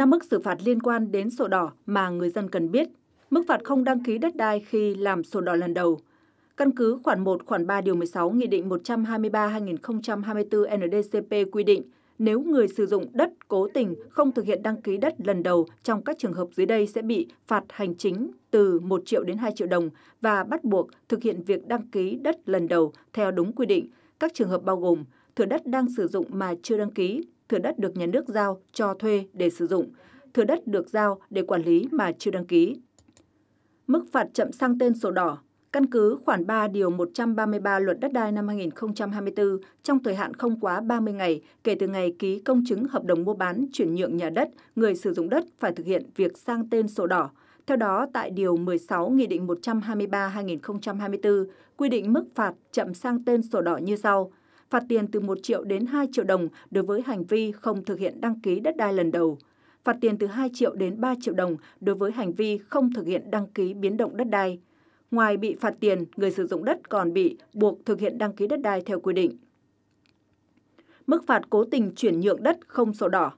5 mức xử phạt liên quan đến sổ đỏ mà người dân cần biết. Mức phạt không đăng ký đất đai khi làm sổ đỏ lần đầu. Căn cứ khoản 1, khoản 3 điều 16 Nghị định 123-2024 NDCP quy định, nếu người sử dụng đất cố tình không thực hiện đăng ký đất lần đầu trong các trường hợp dưới đây sẽ bị phạt hành chính từ 1 triệu đến 2 triệu đồng và bắt buộc thực hiện việc đăng ký đất lần đầu theo đúng quy định. Các trường hợp bao gồm thửa đất đang sử dụng mà chưa đăng ký, thừa đất được nhà nước giao cho thuê để sử dụng, thừa đất được giao để quản lý mà chưa đăng ký. Mức phạt chậm sang tên sổ đỏ Căn cứ khoản 3 điều 133 Luật Đất đai năm 2024 trong thời hạn không quá 30 ngày kể từ ngày ký công chứng hợp đồng mua bán chuyển nhượng nhà đất, người sử dụng đất phải thực hiện việc sang tên sổ đỏ. Theo đó, tại điều 16 Nghị định 123/2024 quy định mức phạt chậm sang tên sổ đỏ như sau: phạt tiền từ 1 triệu đến 2 triệu đồng đối với hành vi không thực hiện đăng ký đất đai lần đầu, phạt tiền từ 2 triệu đến 3 triệu đồng đối với hành vi không thực hiện đăng ký biến động đất đai. Ngoài bị phạt tiền, người sử dụng đất còn bị buộc thực hiện đăng ký đất đai theo quy định. Mức phạt cố tình chuyển nhượng đất không sổ đỏ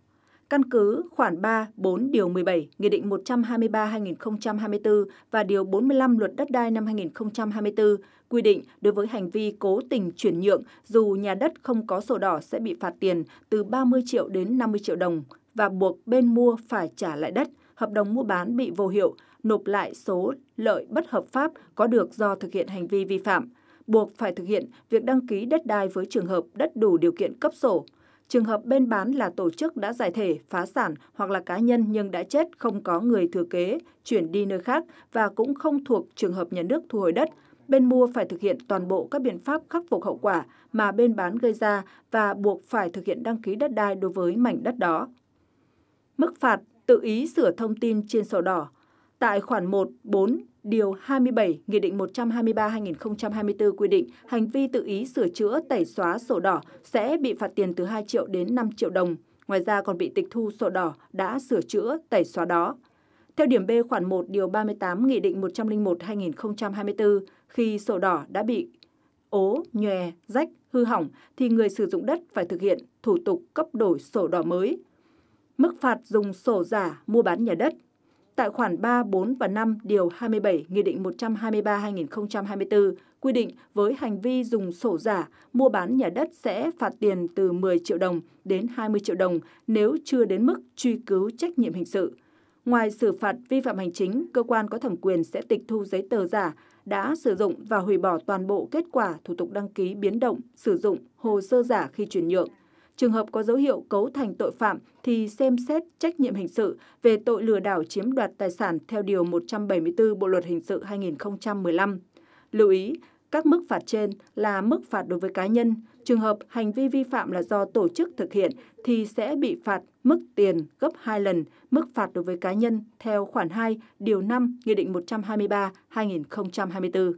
Căn cứ khoản 3, 4 điều 17 Nghị định 123/2024 và điều 45 Luật Đất đai năm 2024 quy định đối với hành vi cố tình chuyển nhượng dù nhà đất không có sổ đỏ sẽ bị phạt tiền từ 30 triệu đến 50 triệu đồng và buộc bên mua phải trả lại đất, hợp đồng mua bán bị vô hiệu, nộp lại số lợi bất hợp pháp có được do thực hiện hành vi vi phạm, buộc phải thực hiện việc đăng ký đất đai với trường hợp đất đủ điều kiện cấp sổ Trường hợp bên bán là tổ chức đã giải thể, phá sản hoặc là cá nhân nhưng đã chết không có người thừa kế, chuyển đi nơi khác và cũng không thuộc trường hợp nhà nước thu hồi đất, bên mua phải thực hiện toàn bộ các biện pháp khắc phục hậu quả mà bên bán gây ra và buộc phải thực hiện đăng ký đất đai đối với mảnh đất đó. Mức phạt tự ý sửa thông tin trên sổ đỏ tại khoản 1, 4, Điều 27 Nghị định 123-2024 quy định hành vi tự ý sửa chữa, tẩy xóa sổ đỏ sẽ bị phạt tiền từ 2 triệu đến 5 triệu đồng. Ngoài ra còn bị tịch thu sổ đỏ đã sửa chữa, tẩy xóa đó. Theo điểm B khoản 1 điều 38 Nghị định 101-2024, khi sổ đỏ đã bị ố, nhòe, rách, hư hỏng thì người sử dụng đất phải thực hiện thủ tục cấp đổi sổ đỏ mới. Mức phạt dùng sổ giả mua bán nhà đất tại khoản 3, 4 và 5 điều 27 Nghị định 123-2024 quy định với hành vi dùng sổ giả mua bán nhà đất sẽ phạt tiền từ 10 triệu đồng đến 20 triệu đồng nếu chưa đến mức truy cứu trách nhiệm hình sự. Ngoài xử phạt vi phạm hành chính, cơ quan có thẩm quyền sẽ tịch thu giấy tờ giả đã sử dụng và hủy bỏ toàn bộ kết quả thủ tục đăng ký biến động, sử dụng hồ sơ giả khi chuyển nhượng Trường hợp có dấu hiệu cấu thành tội phạm thì xem xét trách nhiệm hình sự về tội lừa đảo chiếm đoạt tài sản theo Điều 174 Bộ Luật Hình sự 2015. Lưu ý, các mức phạt trên là mức phạt đối với cá nhân. Trường hợp hành vi vi phạm là do tổ chức thực hiện thì sẽ bị phạt mức tiền gấp 2 lần mức phạt đối với cá nhân theo khoản 2, điều 5, Nghị định 123-2024.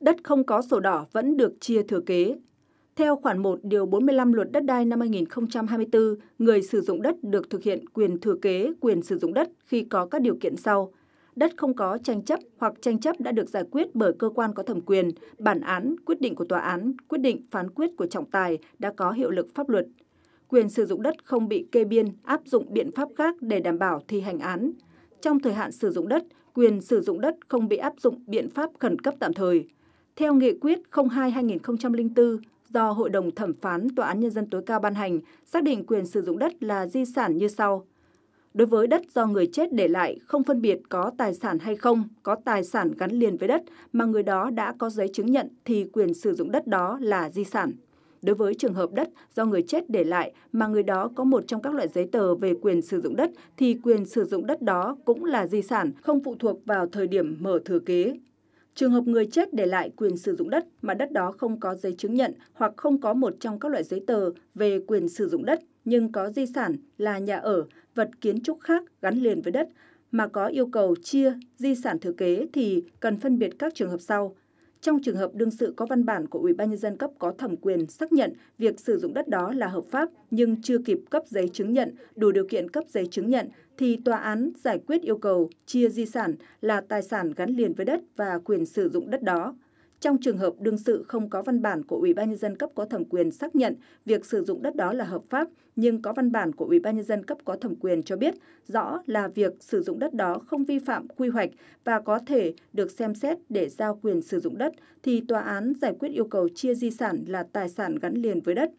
Đất không có sổ đỏ vẫn được chia thừa kế, theo khoản 1 điều 45 Luật đất đai năm 2024, người sử dụng đất được thực hiện quyền thừa kế, quyền sử dụng đất khi có các điều kiện sau: đất không có tranh chấp hoặc tranh chấp đã được giải quyết bởi cơ quan có thẩm quyền, bản án, quyết định của tòa án, quyết định phán quyết của trọng tài đã có hiệu lực pháp luật. Quyền sử dụng đất không bị kê biên, áp dụng biện pháp khác để đảm bảo thi hành án. Trong thời hạn sử dụng đất, quyền sử dụng đất không bị áp dụng biện pháp khẩn cấp tạm thời. Theo Nghị quyết 02-2004 do Hội đồng Thẩm phán Tòa án Nhân dân tối cao ban hành xác định quyền sử dụng đất là di sản như sau. Đối với đất do người chết để lại, không phân biệt có tài sản hay không, có tài sản gắn liền với đất mà người đó đã có giấy chứng nhận thì quyền sử dụng đất đó là di sản. Đối với trường hợp đất do người chết để lại mà người đó có một trong các loại giấy tờ về quyền sử dụng đất thì quyền sử dụng đất đó cũng là di sản, không phụ thuộc vào thời điểm mở thừa kế, Trường hợp người chết để lại quyền sử dụng đất mà đất đó không có giấy chứng nhận hoặc không có một trong các loại giấy tờ về quyền sử dụng đất nhưng có di sản là nhà ở, vật kiến trúc khác gắn liền với đất mà có yêu cầu chia di sản thừa kế thì cần phân biệt các trường hợp sau trong trường hợp đương sự có văn bản của Ủy ban nhân dân cấp có thẩm quyền xác nhận việc sử dụng đất đó là hợp pháp nhưng chưa kịp cấp giấy chứng nhận, đủ điều kiện cấp giấy chứng nhận thì tòa án giải quyết yêu cầu chia di sản là tài sản gắn liền với đất và quyền sử dụng đất đó trong trường hợp đương sự không có văn bản của Ủy ban nhân dân cấp có thẩm quyền xác nhận việc sử dụng đất đó là hợp pháp, nhưng có văn bản của Ủy ban nhân dân cấp có thẩm quyền cho biết rõ là việc sử dụng đất đó không vi phạm quy hoạch và có thể được xem xét để giao quyền sử dụng đất thì tòa án giải quyết yêu cầu chia di sản là tài sản gắn liền với đất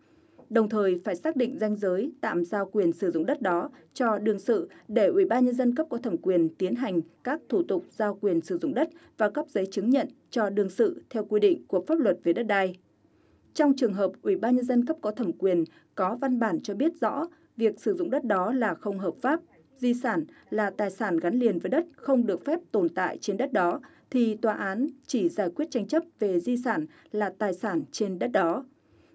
đồng thời phải xác định ranh giới tạm giao quyền sử dụng đất đó cho đương sự để Ủy ban nhân dân cấp có thẩm quyền tiến hành các thủ tục giao quyền sử dụng đất và cấp giấy chứng nhận cho đương sự theo quy định của pháp luật về đất đai. Trong trường hợp Ủy ban nhân dân cấp có thẩm quyền có văn bản cho biết rõ việc sử dụng đất đó là không hợp pháp, di sản là tài sản gắn liền với đất không được phép tồn tại trên đất đó thì tòa án chỉ giải quyết tranh chấp về di sản là tài sản trên đất đó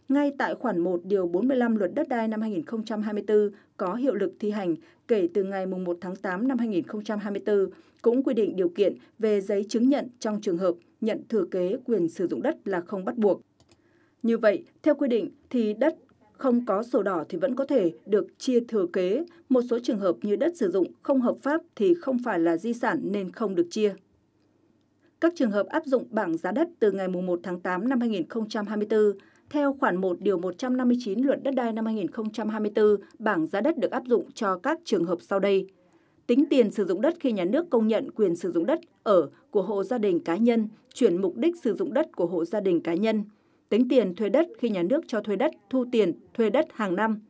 ngay tại khoản 1 điều 45 luật đất đai năm 2024 có hiệu lực thi hành kể từ ngày 1 tháng 8 năm 2024, cũng quy định điều kiện về giấy chứng nhận trong trường hợp nhận thừa kế quyền sử dụng đất là không bắt buộc. Như vậy, theo quy định thì đất không có sổ đỏ thì vẫn có thể được chia thừa kế, một số trường hợp như đất sử dụng không hợp pháp thì không phải là di sản nên không được chia. Các trường hợp áp dụng bảng giá đất từ ngày 1 tháng 8 năm 2024 theo khoản 1 điều 159 Luật Đất đai năm 2024, bảng giá đất được áp dụng cho các trường hợp sau đây: tính tiền sử dụng đất khi nhà nước công nhận quyền sử dụng đất ở của hộ gia đình cá nhân, chuyển mục đích sử dụng đất của hộ gia đình cá nhân, tính tiền thuê đất khi nhà nước cho thuê đất, thu tiền thuê đất hàng năm,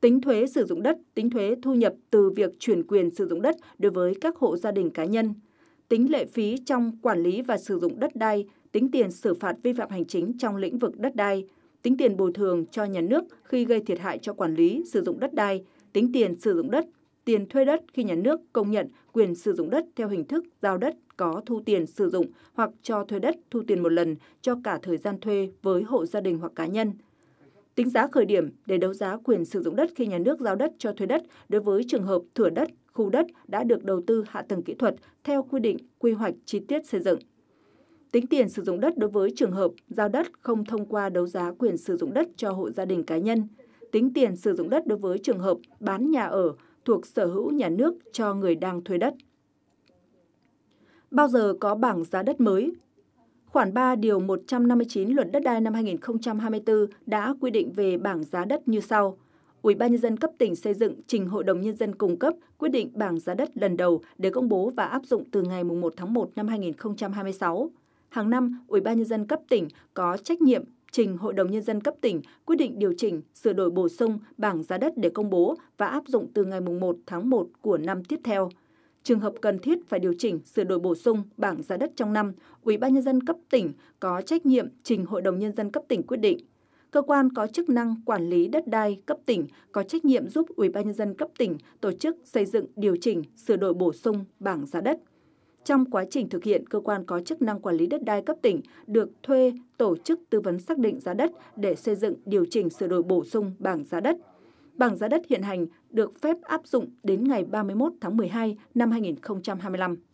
tính thuế sử dụng đất, tính thuế thu nhập từ việc chuyển quyền sử dụng đất đối với các hộ gia đình cá nhân, tính lệ phí trong quản lý và sử dụng đất đai, tính tiền xử phạt vi phạm hành chính trong lĩnh vực đất đai, tính tiền bồi thường cho nhà nước khi gây thiệt hại cho quản lý sử dụng đất đai, tính tiền sử dụng đất, tiền thuê đất khi nhà nước công nhận quyền sử dụng đất theo hình thức giao đất có thu tiền sử dụng hoặc cho thuê đất thu tiền một lần cho cả thời gian thuê với hộ gia đình hoặc cá nhân. Tính giá khởi điểm để đấu giá quyền sử dụng đất khi nhà nước giao đất cho thuê đất đối với trường hợp thửa đất khu đất đã được đầu tư hạ tầng kỹ thuật theo quy định quy hoạch chi tiết xây dựng. Tính tiền sử dụng đất đối với trường hợp giao đất không thông qua đấu giá quyền sử dụng đất cho hộ gia đình cá nhân. Tính tiền sử dụng đất đối với trường hợp bán nhà ở thuộc sở hữu nhà nước cho người đang thuê đất. Bao giờ có bảng giá đất mới, Khoản 3 điều 159 Luật Đất đai năm 2024 đã quy định về bảng giá đất như sau: Ủy ban nhân dân cấp tỉnh xây dựng trình Hội đồng nhân dân cung cấp quyết định bảng giá đất lần đầu để công bố và áp dụng từ ngày 1 tháng 1 năm 2026. Hàng năm, Ủy ban nhân dân cấp tỉnh có trách nhiệm trình Hội đồng nhân dân cấp tỉnh quyết định điều chỉnh, sửa đổi bổ sung bảng giá đất để công bố và áp dụng từ ngày 1 tháng 1 của năm tiếp theo. Trường hợp cần thiết phải điều chỉnh, sửa đổi bổ sung bảng giá đất trong năm, Ủy ban nhân dân cấp tỉnh có trách nhiệm trình Hội đồng nhân dân cấp tỉnh quyết định cơ quan có chức năng quản lý đất đai cấp tỉnh có trách nhiệm giúp Ủy ban nhân dân cấp tỉnh tổ chức xây dựng, điều chỉnh, sửa đổi bổ sung bảng giá đất. Trong quá trình thực hiện, cơ quan có chức năng quản lý đất đai cấp tỉnh được thuê tổ chức tư vấn xác định giá đất để xây dựng, điều chỉnh, sửa đổi bổ sung bảng giá đất. Bảng giá đất hiện hành được phép áp dụng đến ngày 31 tháng 12 năm 2025.